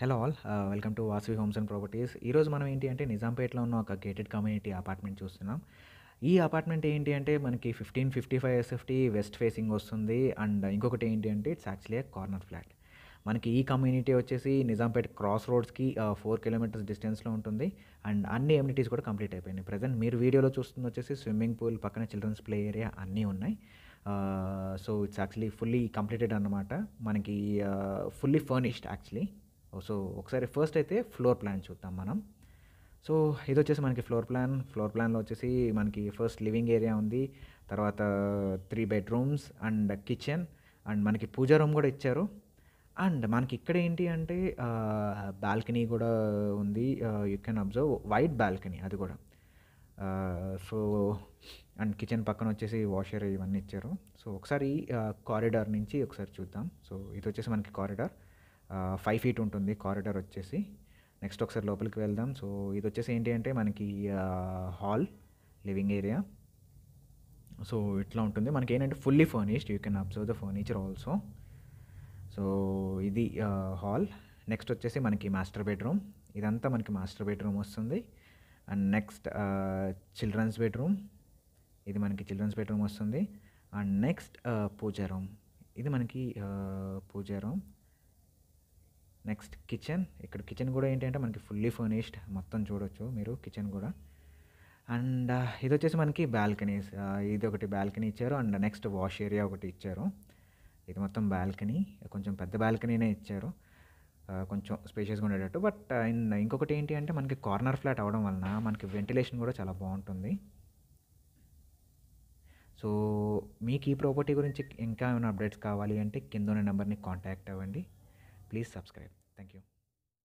hello all welcome to Vasavi homes and properties ఈరోజు మనం ఏంటి అంటే నిజాంపేటలో ఉన్న ఒక గేటెడ్ కమ్యూనిటీ అపార్ట్మెంట్ చూస్తున్నాం ఈ అపార్ట్మెంట్ ఏంటి అంటే మనకి fifteen fifty five SFT west facing వస్తుంది అండ్ ఇంకొకటి ఏంటి అంటే ఇట్స్ యాక్చువల్లీ కార్నర్ ఫ్లాట్ మనకి ఈ కమ్యూనిటీ వచ్చేసి నిజాంపేట క్రాస్ రోడ్స్కి ఫోర్ కిలోమీటర్స్ డిస్టెన్స్లో ఉంటుంది అండ్ అన్ని ఎమ్యూనిటీస్ కూడా కంప్లీట్ అయిపోయినాయి ప్రజెంట్ మీరు వీడియోలో చూస్తుంది వచ్చేసి స్విమ్మింగ్ పూల్ పక్కన చిల్డ్రన్స్ ప్లే ఏరియా అన్నీ ఉన్నాయి so it's actually fully completed అనమాట మనకి ఫుల్లీ ఫర్నిష్డ్ యాక్చువల్లీ సో ఒకసారి ఫస్ట్ అయితే ఫ్లోర్ ప్లాన్ చూద్దాం మనం సో ఇది వచ్చేసి మనకి ఫ్లోర్ ప్లాన్ ఫ్లోర్ ప్లాన్లో వచ్చేసి మనకి ఫస్ట్ లివింగ్ ఏరియా ఉంది తర్వాత three bedrooms and kitchen and మనకి పూజా రూమ్ కూడా ఇచ్చారు అండ్ మనకి ఇక్కడ ఏంటి అంటే బాల్కనీ కూడా ఉంది you can observe white balcony అది కూడా సో అండ్ కిచెన్ పక్కన వచ్చేసి వాషర్ ఇవన్నీ ఇచ్చారు సో ఒకసారి కారిడార్ నుంచి ఒకసారి చూద్దాం సో ఇది వచ్చేసి మనకి కారిడార్ ఫైవ్ ఫీట్ ఉంటుంది కారిడార్ వచ్చేసి నెక్స్ట్ ఒకసారి లోపలికి వెళ్దాం సో ఇది వచ్చేసి ఏంటి అంటే మనకి హాల్ లివింగ్ ఏరియా సో ఇట్లా ఉంటుంది మనకి ఏంటంటే fully furnished you can observe the furniture also so ఇది హాల్ నెక్స్ట్ వచ్చేసి మనకి మాస్టర్ బెడ్రూమ్ ఇదంతా మనకి మాస్టర్ బెడ్రూమ్ వస్తుంది అండ్ నెక్స్ట్ చిల్డ్రన్స్ బెడ్రూమ్ ఇది మనకి చిల్డ్రన్స్ బెడ్రూమ్ వస్తుంది అండ్ నెక్స్ట్ పూజా రూమ్ ఇది మనకి పూజా రూమ్ నెక్స్ట్ కిచెన్ ఇక్కడ కిచెన్ కూడా ఏంటంటే మనకి ఫుల్లీ ఫర్నిష్డ్ మొత్తం చూడొచ్చు మీరు కిచెన్ కూడా అండ్ ఇది వచ్చేసి మనకి బాల్కనీస్ ఇది ఒకటి బాల్కనీ ఇచ్చారు అండ్ నెక్స్ట్ వాష్ ఏరియా ఒకటి ఇచ్చారు ఇది మొత్తం బాల్కనీ కొంచెం పెద్ద బాల్కనీనే ఇచ్చారు కొంచెం స్పేషియస్గా ఉండేటట్టు బట్ అండ్ ఇంకొకటి ఏంటి అంటే మనకి కార్నర్ ఫ్లాట్ అవడం వలన మనకి వెంటిలేషన్ కూడా చాలా బాగుంటుంది సో మీకు ఈ ప్రాపర్టీ గురించి ఇంకా ఏమైనా అప్డేట్స్ కావాలి అంటే కింద ఉన్న నెంబర్ని కాంటాక్ట్ అవ్వండి please subscribe thank you